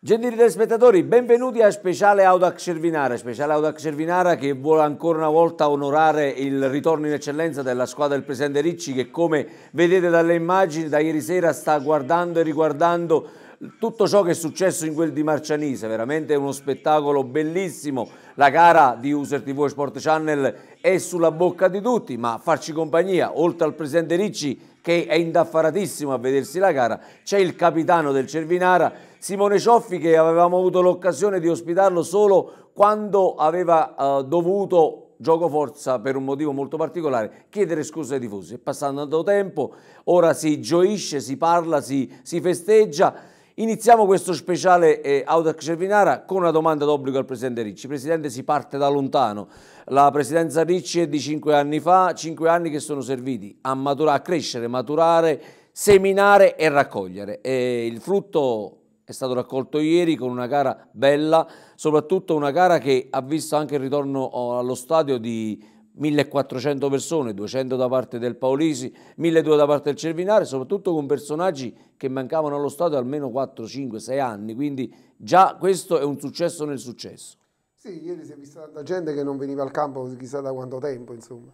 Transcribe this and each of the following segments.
Gentili telespettatori, benvenuti a Speciale Audax Cervinara, Speciale Audax Cervinara che vuole ancora una volta onorare il ritorno in eccellenza della squadra del Presidente Ricci che come vedete dalle immagini da ieri sera sta guardando e riguardando tutto ciò che è successo in quel di Marcianise, veramente uno spettacolo bellissimo, la gara di User TV Sport Channel è sulla bocca di tutti, ma farci compagnia, oltre al Presidente Ricci che è indaffaratissimo a vedersi la gara, c'è il capitano del Cervinara Simone Cioffi che avevamo avuto l'occasione di ospitarlo solo quando aveva eh, dovuto gioco forza per un motivo molto particolare, chiedere scusa ai tifosi. È passato tanto tempo, ora si gioisce, si parla, si, si festeggia. Iniziamo questo speciale eh, Audax Cervinara con una domanda d'obbligo al Presidente Ricci. Presidente, si parte da lontano. La Presidenza Ricci è di cinque anni fa, cinque anni che sono serviti a, maturare, a crescere, maturare, seminare e raccogliere. E il frutto è stato raccolto ieri con una gara bella, soprattutto una gara che ha visto anche il ritorno oh, allo stadio di 1400 persone, 200 da parte del Paolisi, 1200 da parte del Cervinare, soprattutto con personaggi che mancavano allo stadio almeno 4, 5, 6 anni, quindi già questo è un successo nel successo. Sì, ieri si è vista tanta gente che non veniva al campo chissà da quanto tempo, insomma.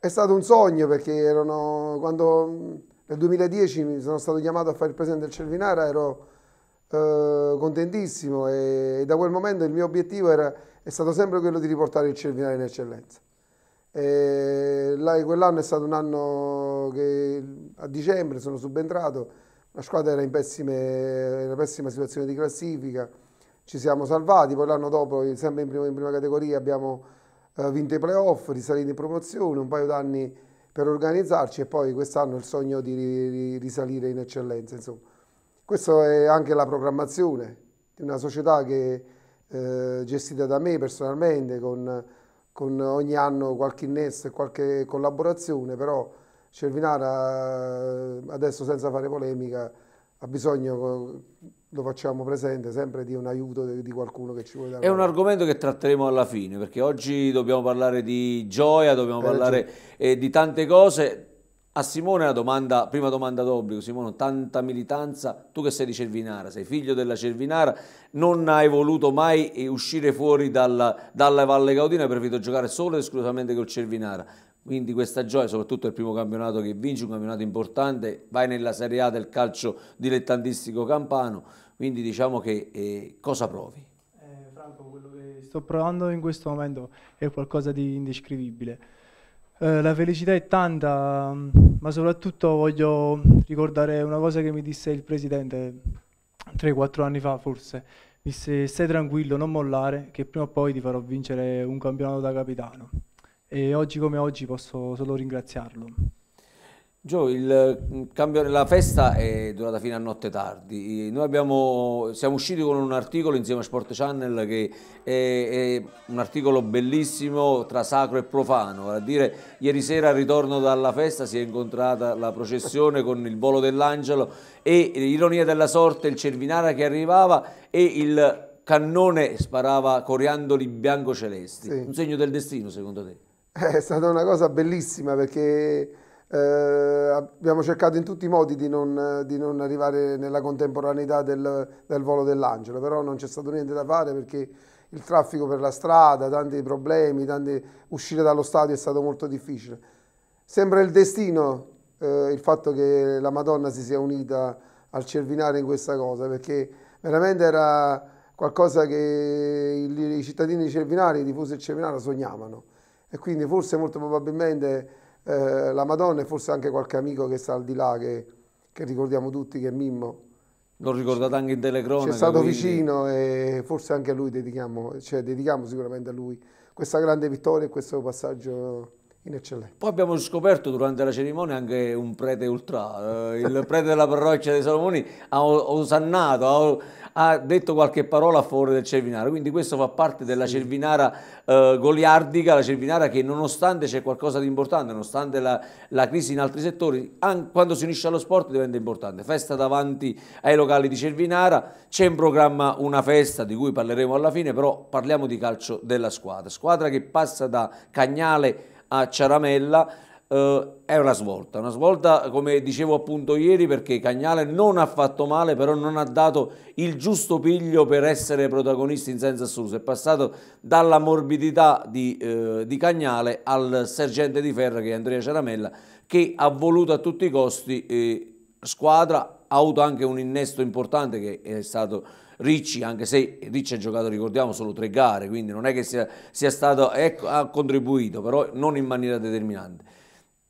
È stato un sogno perché erano, quando mm, nel 2010 mi sono stato chiamato a fare il presidente del Cervinara, ero eh, contentissimo e, e, da quel momento il mio obiettivo era, è stato sempre quello di riportare il Cervinale in eccellenza. quell'anno è stato un anno che a dicembre sono subentrato, la squadra era in, pessime, in una pessima situazione di classifica, ci siamo salvati, poi l'anno dopo, sempre in prima, in prima categoria, abbiamo eh, vinto i playoff, risalito in promozione, un paio d'anni per organizzarci e poi quest'anno il sogno di risalire in eccellenza. Insomma. Questa è anche la programmazione di una società che eh, gestita da me personalmente, con, con ogni anno qualche innesto e qualche collaborazione, però Cervinara eh, adesso senza fare polemica ha bisogno, lo facciamo presente, sempre di un aiuto di qualcuno che ci vuole dare. È un argomento che tratteremo alla fine, perché oggi dobbiamo parlare di gioia, dobbiamo Hai parlare eh, di tante cose, a Simone la domanda, prima domanda d'obbligo, Simone, tanta militanza, tu che sei di Cervinara, sei figlio della Cervinara, non hai voluto mai eh, uscire fuori dalla, dalla Valle Gaudina, hai preferito giocare solo ed esclusivamente col Cervinara. Quindi questa gioia, soprattutto il primo campionato che vinci, un campionato importante, vai nella Serie A del calcio dilettantistico campano, quindi diciamo che eh, cosa provi? Eh, Franco, quello che sto provando in questo momento è qualcosa di indescrivibile eh, la felicità è tanta, ma soprattutto voglio ricordare una cosa che mi disse il presidente 3-4 anni fa forse. Mi disse stai tranquillo, non mollare, che prima o poi ti farò vincere un campionato da capitano. E oggi come oggi posso solo ringraziarlo. Gio, il, mm, cambio, la festa è durata fino a notte tardi. Noi abbiamo, siamo usciti con un articolo insieme a Sport Channel che è, è un articolo bellissimo tra sacro e profano. Vale a dire, ieri sera al ritorno dalla festa si è incontrata la processione con il volo dell'angelo e, l'ironia della sorte, il Cervinara che arrivava e il cannone sparava coriandoli bianco-celesti. Sì. Un segno del destino, secondo te? È stata una cosa bellissima perché eh, abbiamo cercato in tutti i modi di non, di non arrivare nella contemporaneità del, del volo dell'angelo, però non c'è stato niente da fare perché il traffico per la strada, tanti problemi, tanti... uscire dallo stadio è stato molto difficile. Sembra il destino eh, il fatto che la Madonna si sia unita al Cervinare in questa cosa, perché veramente era qualcosa che i, i cittadini cervinari, i tifosi del Cervinara sognavano. E quindi forse molto probabilmente eh, la Madonna e forse anche qualche amico che sta al di là, che, che ricordiamo tutti, che è Mimmo. L'ho ricordato anche in telecronaca. C'è stato quindi... vicino e forse anche a lui dedichiamo, cioè dedichiamo sicuramente a lui questa grande vittoria e questo passaggio in eccellenza. Poi abbiamo scoperto durante la cerimonia anche un prete ultra, eh, il prete della parrocchia dei Salomoni ha osannato, ha, detto qualche parola a favore del Cervinara, quindi questo fa parte della sì. Cervinara eh, goliardica, la Cervinara che nonostante c'è qualcosa di importante, nonostante la, la crisi in altri settori, anche quando si unisce allo sport diventa importante. Festa davanti ai locali di Cervinara, c'è in programma una festa di cui parleremo alla fine, però parliamo di calcio della squadra, squadra che passa da Cagnale a Ciaramella eh, è una svolta, una svolta come dicevo appunto ieri perché Cagnale non ha fatto male però non ha dato il giusto piglio per essere protagonista in senso assoluto, è passato dalla morbidità di, eh, di Cagnale al sergente di ferra che è Andrea Ciaramella che ha voluto a tutti i costi eh, squadra ha avuto anche un innesto importante che è stato Ricci, anche se Ricci ha giocato, ricordiamo, solo tre gare, quindi non è che sia, sia stato, è, ecco, ha contribuito, però non in maniera determinante.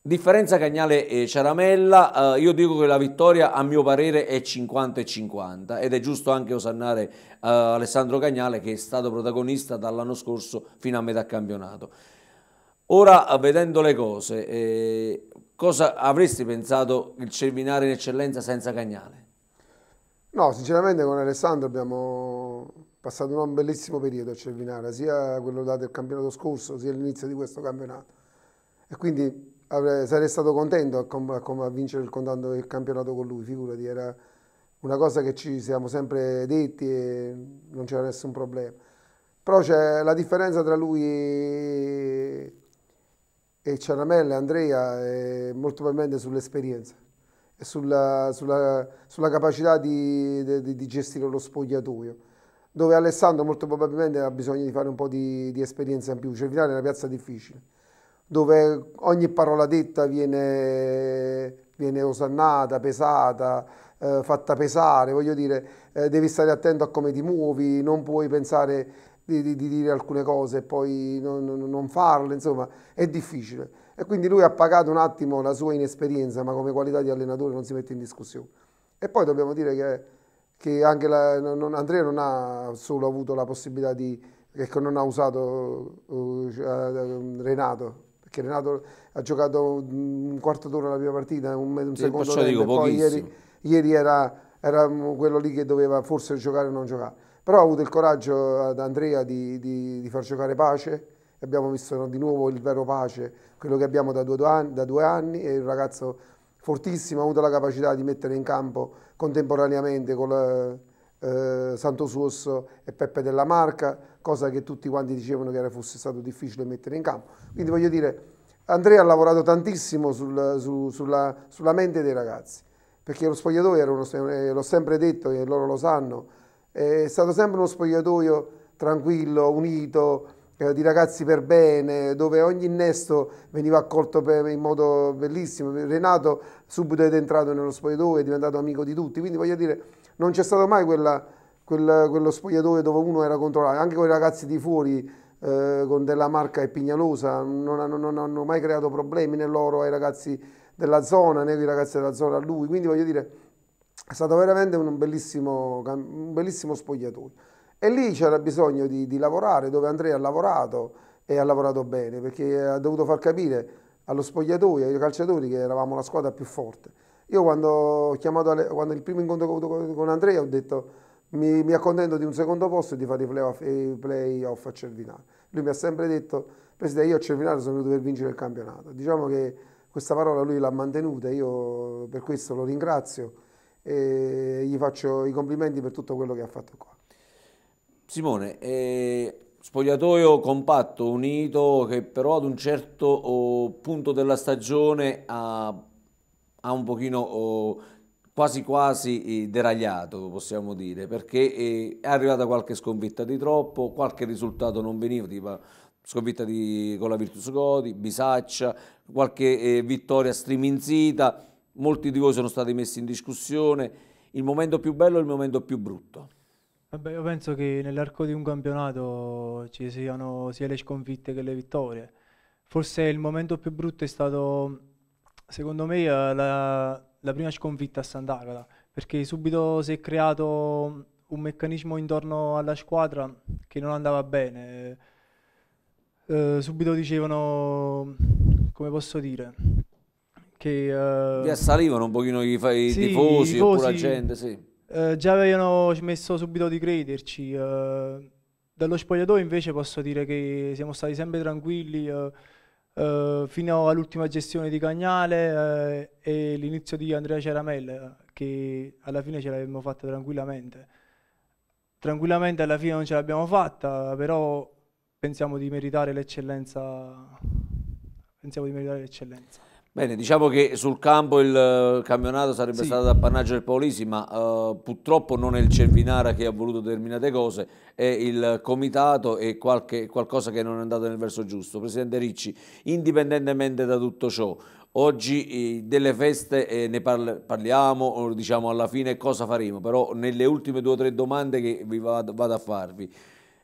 Differenza Cagnale e Ciaramella, eh, io dico che la vittoria a mio parere è 50 50 ed è giusto anche osannare eh, Alessandro Cagnale che è stato protagonista dall'anno scorso fino a metà campionato. Ora, vedendo le cose, eh, cosa avresti pensato il seminario in eccellenza senza Cagnale? No, sinceramente con Alessandro abbiamo passato un bellissimo periodo a Cervinara, sia quello del campionato scorso, sia l'inizio di questo campionato. E quindi sarei stato contento a, a vincere il, il campionato con lui, figurati, era una cosa che ci siamo sempre detti e non c'era nessun problema. Però c'è la differenza tra lui e Ciaramella e Andrea eh, molto probabilmente sull'esperienza e sulla, sulla, sulla capacità di, di, di, gestire lo spogliatoio dove Alessandro molto probabilmente ha bisogno di fare un po' di, di esperienza in più finale cioè, è una piazza difficile dove ogni parola detta viene, viene osannata, pesata, eh, fatta pesare, voglio dire, eh, devi stare attento a come ti muovi, non puoi pensare di, di, di dire alcune cose e poi non, non farle, insomma è difficile. E quindi lui ha pagato un attimo la sua inesperienza, ma come qualità di allenatore non si mette in discussione. E poi dobbiamo dire che, che anche la, non, Andrea non ha solo avuto la possibilità di, che non ha usato uh, cioè, um, Renato, perché Renato ha giocato un quarto d'ora la prima partita, un, un secondo tempo, poi ieri, ieri era, era quello lì che doveva forse giocare o non giocare. Però ha avuto il coraggio ad Andrea di, di, di far giocare pace abbiamo visto di nuovo il vero pace, quello che abbiamo da due, anni, da due anni è un ragazzo fortissimo, ha avuto la capacità di mettere in campo contemporaneamente con eh, Santo Suosso e Peppe della Marca, cosa che tutti quanti dicevano che era, fosse stato difficile mettere in campo. Quindi voglio dire, Andrea ha lavorato tantissimo sul, su, sulla, sulla, mente dei ragazzi, perché lo spogliatoio, era uno, eh, l'ho sempre detto e loro lo sanno, è stato sempre uno spogliatoio tranquillo, unito, eh, di ragazzi per bene, dove ogni innesto veniva accolto in modo bellissimo. Renato subito è entrato nello spogliatoio, è diventato amico di tutti, quindi voglio dire, non c'è stato mai quella, quella, quello spogliatoio dove uno era controllato, anche con i ragazzi di fuori eh, con della marca e Pignalosa non hanno, non hanno mai creato problemi né loro ai ragazzi della zona né ai ragazzi della zona a lui, quindi voglio dire è stato veramente un bellissimo, un bellissimo spogliatoio. E lì c'era bisogno di, di, lavorare, dove Andrea ha lavorato e ha lavorato bene, perché ha dovuto far capire allo spogliatoio, ai calciatori, che eravamo la squadra più forte. Io quando, chiamato, quando il primo incontro che ho avuto con Andrea ho detto mi, mi accontento di un secondo posto e di fare i playoff, i playoff a Cervinare. Lui mi ha sempre detto, Presidente, io a Cervinare sono venuto per vincere il campionato. Diciamo che questa parola lui l'ha mantenuta, io per questo lo ringrazio e gli faccio i complimenti per tutto quello che ha fatto qua. Simone, eh, spogliatoio compatto, unito, che però ad un certo oh, punto della stagione ha, ha un pochino... Oh, quasi quasi eh, deragliato, possiamo dire, perché eh, è arrivata qualche sconfitta di troppo, qualche risultato non veniva, tipo sconfitta di, con la Virtus Godi, Bisaccia, qualche eh, vittoria striminzita, molti di voi sono stati messi in discussione, il momento più bello e il momento più brutto? Vabbè, io penso che nell'arco di un campionato ci siano sia le sconfitte che le vittorie. Forse il momento più brutto è stato, secondo me, eh, la, la prima sconfitta a Sant'Agata, perché subito si è creato un meccanismo intorno alla squadra che non andava bene. Eh, subito dicevano, come posso dire, che... Uh, eh, Ti assalivano un pochino i, i sì, tifosi, oppure la gente, sì. Uh, già avevano messo subito di crederci. Uh, dallo spogliatoio invece posso dire che siamo stati sempre tranquilli uh, fino all'ultima gestione di Cagnale e l'inizio di Andrea Ceramella, che alla fine ce l'avevamo fatta tranquillamente. Tranquillamente alla fine non ce l'abbiamo fatta, però pensiamo di meritare l'eccellenza. Pensiamo di meritare l'eccellenza. Bene, diciamo che sul campo il eh, campionato sarebbe sì. stato appannaggio del Paolisi, ma uh, purtroppo non è il Cervinara che ha voluto determinate cose, è il comitato e qualche, qualcosa che non è andato nel verso giusto. Presidente Ricci, indipendentemente da tutto ciò, oggi eh, delle feste eh, ne parl parliamo, diciamo alla fine cosa faremo, però nelle ultime due o tre domande che vi vado, vado a farvi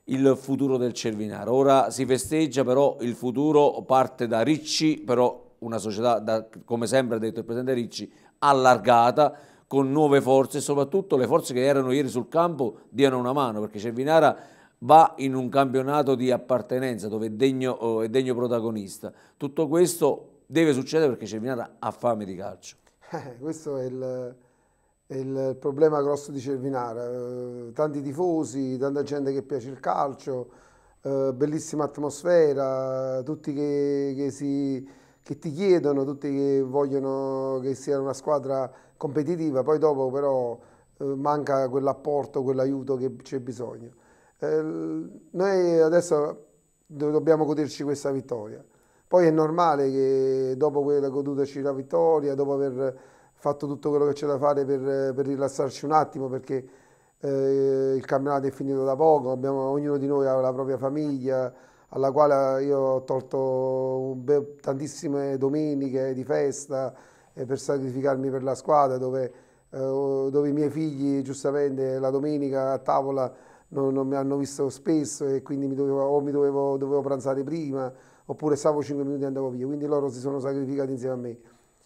il futuro del Cervinara. Ora si festeggia, però il futuro parte da Ricci, però una società, da, come sempre ha detto il Presidente Ricci, allargata, con nuove forze e soprattutto le forze che erano ieri sul campo diano una mano, perché Cervinara va in un campionato di appartenenza dove è degno, oh, è degno protagonista. Tutto questo deve succedere perché Cervinara ha fame di calcio. Eh, questo è il, è il, problema grosso di Cervinara. Eh, tanti tifosi, tanta gente che piace il calcio, eh, bellissima atmosfera, tutti che, che si che ti chiedono, tutti che vogliono che sia una squadra competitiva, poi dopo però eh, manca quell'apporto, quell'aiuto che c'è bisogno. Eh, noi adesso dobbiamo goderci questa vittoria. Poi è normale che dopo aver godutoci la vittoria, dopo aver fatto tutto quello che c'è da fare per, per, rilassarci un attimo, perché eh, il campionato è finito da poco, abbiamo, ognuno di noi ha la propria famiglia, alla quale io ho tolto tantissime domeniche di festa eh, per sacrificarmi per la squadra, dove, eh, dove i miei figli giustamente la domenica a tavola non, non mi hanno visto spesso e quindi mi dovevo, o mi dovevo, dovevo pranzare prima oppure stavo 5 minuti e andavo via, quindi loro si sono sacrificati insieme a me.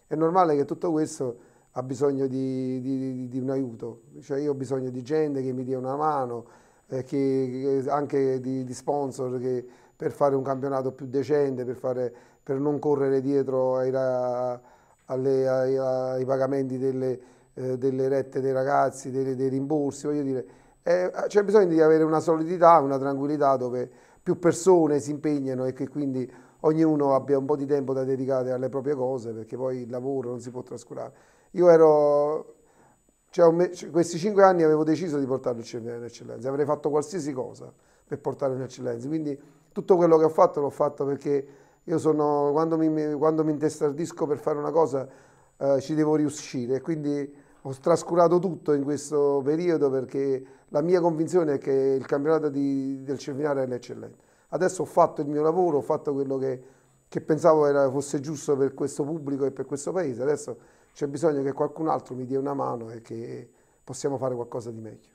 È normale che tutto questo ha bisogno di, di, di un aiuto, cioè io ho bisogno di gente che mi dia una mano, eh, che, che anche di, di sponsor che per fare un campionato più decente, per, fare, per non correre dietro ai, alle, ai, ai pagamenti delle, eh, delle, rette dei ragazzi, dei, dei rimborsi, voglio dire, eh, c'è bisogno di avere una solidità, una tranquillità dove più persone si impegnano e che quindi ognuno abbia un po' di tempo da dedicare alle proprie cose, perché poi il lavoro non si può trascurare. Io ero, cioè, cioè questi cinque anni avevo deciso di portare il in eccellenza, avrei fatto qualsiasi cosa per portare in eccellenza, quindi tutto quello che ho fatto l'ho fatto perché io sono, quando mi, quando mi intestardisco per fare una cosa eh, ci devo riuscire, quindi ho trascurato tutto in questo periodo perché la mia convinzione è che il campionato di, del Cervinare è eccellente. Adesso ho fatto il mio lavoro, ho fatto quello che, che pensavo era, fosse giusto per questo pubblico e per questo paese, adesso c'è bisogno che qualcun altro mi dia una mano e che possiamo fare qualcosa di meglio.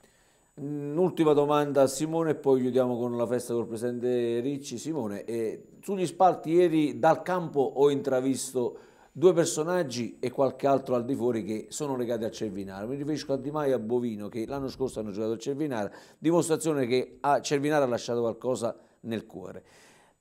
Un'ultima mm, domanda a Simone e poi chiudiamo con la festa col presidente Ricci. Simone, eh, sugli spalti ieri dal campo ho intravisto due personaggi e qualche altro al di fuori che sono legati a Cervinara. Mi riferisco a Di Maio e a Bovino che l'anno scorso hanno giocato a Cervinara, dimostrazione che a Cervinara ha lasciato qualcosa nel cuore.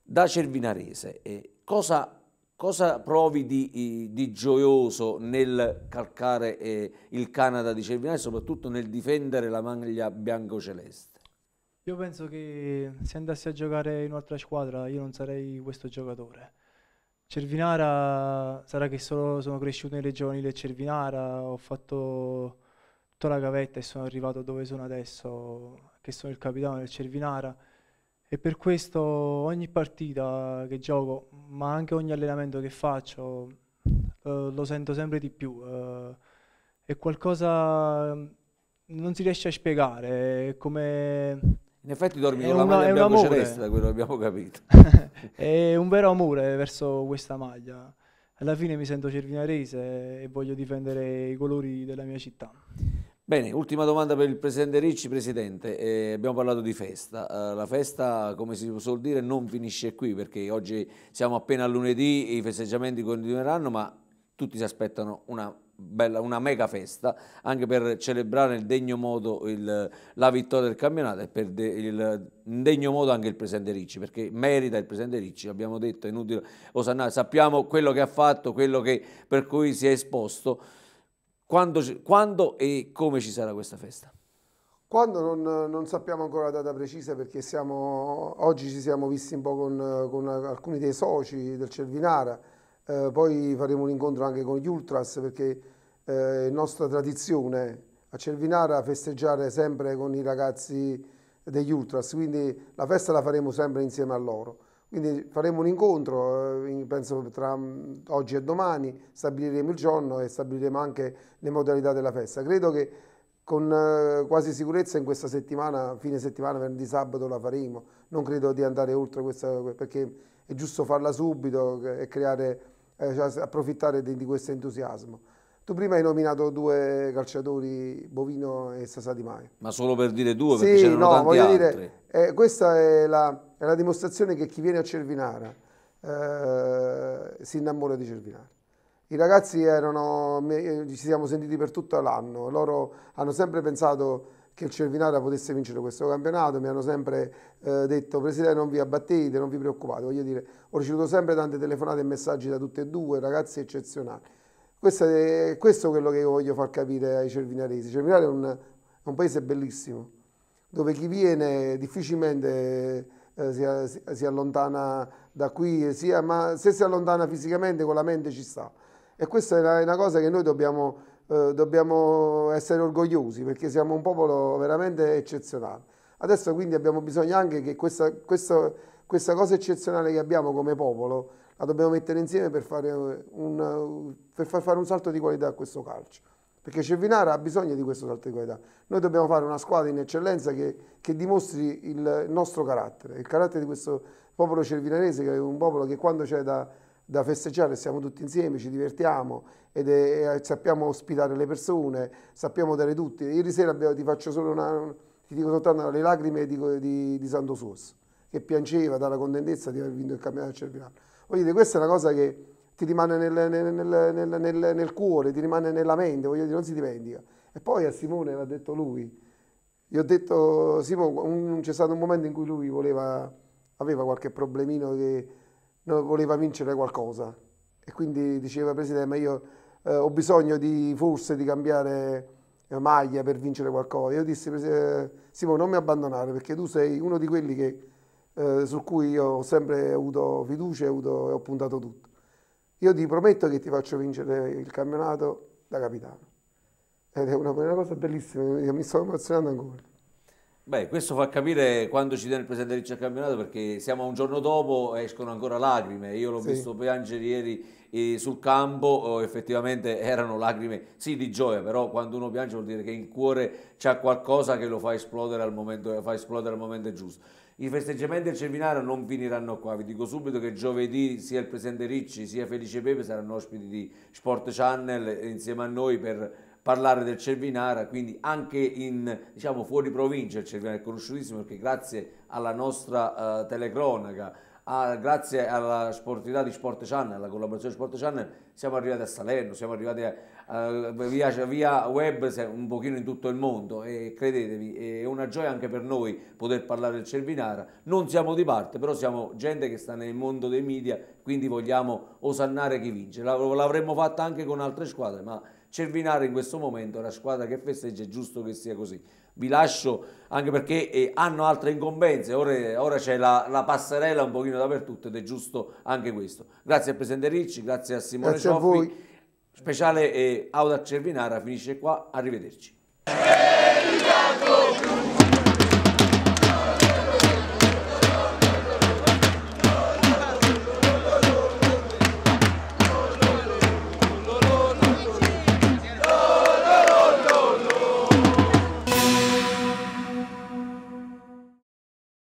Da Cervinarese, eh, cosa Cosa provi di, di gioioso nel calcare eh, il Canada di Cervinari e soprattutto nel difendere la maglia bianco-celeste? Io penso che se andassi a giocare in un'altra squadra io non sarei questo giocatore. Cervinara sarà che solo sono cresciuto nelle giovanili a Cervinara, ho fatto tutta la gavetta e sono arrivato dove sono adesso, che sono il capitano del Cervinara e per questo ogni partita che gioco, ma anche ogni allenamento che faccio, eh, lo sento sempre di più. Eh, è qualcosa mm, non si riesce a spiegare, è come... In effetti dormi con una, la maglia bianco-celeste, da quello che abbiamo capito. è un vero amore verso questa maglia. Alla fine mi sento cervinarese e voglio difendere i colori della mia città. Bene, ultima domanda per il Presidente Ricci. Presidente, eh, abbiamo parlato di festa. Eh, la festa, come si suol dire, non finisce qui perché oggi siamo appena a lunedì, e i festeggiamenti continueranno, ma tutti si aspettano una, bella, una mega festa anche per celebrare in degno modo il, la vittoria del campionato e per de, il, in degno modo anche il Presidente Ricci perché merita il Presidente Ricci, abbiamo detto, è inutile osannare, sappiamo quello che ha fatto, quello che, per cui si è esposto quando, quando e come ci sarà questa festa? Quando non, non, sappiamo ancora la data precisa perché siamo, oggi ci siamo visti un po' con, con alcuni dei soci del Cervinara, eh, poi faremo un incontro anche con gli Ultras perché eh, è nostra tradizione a Cervinara festeggiare sempre con i ragazzi degli Ultras, quindi la festa la faremo sempre insieme a loro. Quindi faremo un incontro, eh, penso tra mm, oggi e domani, stabiliremo il giorno e stabiliremo anche le modalità della festa. Credo che con eh, quasi sicurezza in questa settimana, fine settimana, venerdì sabato la faremo. Non credo di andare oltre questa, perché è giusto farla subito eh, e creare, cioè approfittare di, questo entusiasmo. Tu prima hai nominato due calciatori, Bovino e Sasà Di Ma solo per dire due, sì, perché c'erano no, tanti altri. Dire, eh, questa è la è la dimostrazione che chi viene a Cervinara eh, si innamora di Cervinara. I ragazzi erano, ci siamo sentiti per tutto l'anno, loro hanno sempre pensato che il Cervinara potesse vincere questo campionato, mi hanno sempre eh, detto Presidente non vi abbattete, non vi preoccupate, voglio dire, ho ricevuto sempre tante telefonate e messaggi da tutte e due, ragazzi eccezionali. Questo è, questo è quello che io voglio far capire ai cervinaresi. Cervinara è un, è un paese bellissimo, dove chi viene difficilmente eh, si, eh, si, si, allontana da qui, sia, eh, ma se si allontana fisicamente con la mente ci sta. E questa è una, è una cosa che noi dobbiamo, eh, dobbiamo essere orgogliosi perché siamo un popolo veramente eccezionale. Adesso quindi abbiamo bisogno anche che questa, questa, questa cosa eccezionale che abbiamo come popolo la dobbiamo mettere insieme per, fare un, per far fare un salto di qualità a questo calcio perché Cervinara ha bisogno di questo salto di qualità. Noi dobbiamo fare una squadra in eccellenza che, che dimostri il nostro carattere, il carattere di questo popolo cervinarese che è un popolo che quando c'è da, da festeggiare siamo tutti insieme, ci divertiamo ed è, sappiamo ospitare le persone, sappiamo dare tutti. Ieri sera ti faccio solo una, ti dico soltanto le lacrime di, di, di Santo Suos, che piangeva dalla contentezza di aver vinto il campionato a Cervinara. Voglio dire, questa è una cosa che ti rimane nel, nel, nel, nel, cuore, ti rimane nella mente, voglio dire, non si dimentica. E poi a Simone l'ha detto lui. Gli ho detto, Simone, c'è stato un momento in cui lui voleva, aveva qualche problemino che voleva vincere qualcosa. E quindi diceva, Presidente, ma io eh, ho bisogno di, forse di cambiare eh, maglia per vincere qualcosa. Io dissi, eh, Simone, non mi abbandonare perché tu sei uno di quelli che, eh, su cui io ho sempre avuto fiducia e ho puntato tutto. Io ti prometto che ti faccio vincere il campionato da capitano. Ed è una, una cosa bellissima, io mi sto emozionando ancora. Beh, questo fa capire quando ci tiene il presidente Ricci al campionato perché siamo un giorno dopo e escono ancora lacrime. Io l'ho sì. visto piangere ieri eh, sul campo, oh, effettivamente erano lacrime, sì, di gioia, però quando uno piange vuol dire che il cuore c'ha qualcosa che lo fa esplodere al momento, fa esplodere al momento giusto. I festeggiamenti del Cervinaro non finiranno qua, vi dico subito che giovedì sia il presidente Ricci sia Felice Pepe saranno ospiti di Sport Channel insieme a noi per parlare del Cervinara, quindi anche in, diciamo, fuori provincia il Cervinara è conosciutissimo perché grazie alla nostra uh, telecronaca, a, grazie alla sportività di Sport Channel, alla collaborazione di Sport Channel, siamo arrivati a Salerno, siamo arrivati a, eh, via, via web un pochino in tutto il mondo e credetemi è una gioia anche per noi poter parlare del Cervinara. Non siamo di parte, però siamo gente che sta nel mondo dei media, quindi vogliamo osannare chi vince. L'avremmo fatta anche con altre squadre, ma Cervinara in questo momento è una squadra che festeggia, è giusto che sia così. Vi lascio anche perché eh, hanno altre incombenze, ora, ora c'è la, la, passerella un pochino dappertutto ed è giusto anche questo. Grazie al Presidente Ricci, grazie a Simone grazie Cioffi. A Speciale e Auda Cervinara finisce qua, arrivederci.